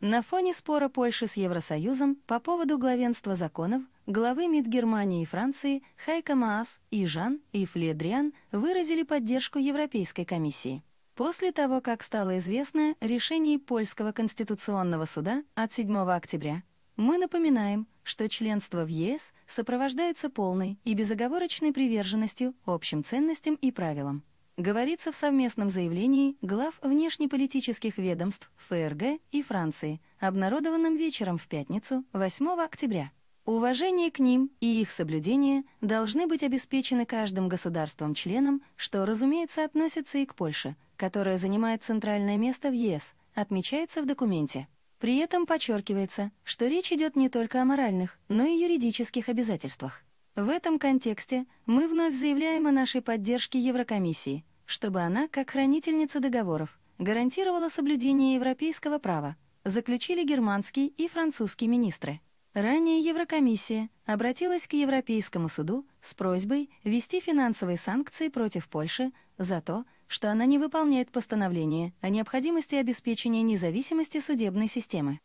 На фоне спора Польши с Евросоюзом по поводу главенства законов главы МИД Германии и Франции Хайка Маас и Жан и Фледриан выразили поддержку Европейской комиссии. После того, как стало известно решение Польского конституционного суда от 7 октября, мы напоминаем, что членство в ЕС сопровождается полной и безоговорочной приверженностью общим ценностям и правилам говорится в совместном заявлении глав внешнеполитических ведомств ФРГ и Франции, обнародованном вечером в пятницу, 8 октября. Уважение к ним и их соблюдение должны быть обеспечены каждым государством-членом, что, разумеется, относится и к Польше, которая занимает центральное место в ЕС, отмечается в документе. При этом подчеркивается, что речь идет не только о моральных, но и юридических обязательствах. В этом контексте мы вновь заявляем о нашей поддержке Еврокомиссии, чтобы она, как хранительница договоров, гарантировала соблюдение европейского права, заключили германские и французские министры. Ранее Еврокомиссия обратилась к Европейскому суду с просьбой ввести финансовые санкции против Польши за то, что она не выполняет постановление о необходимости обеспечения независимости судебной системы.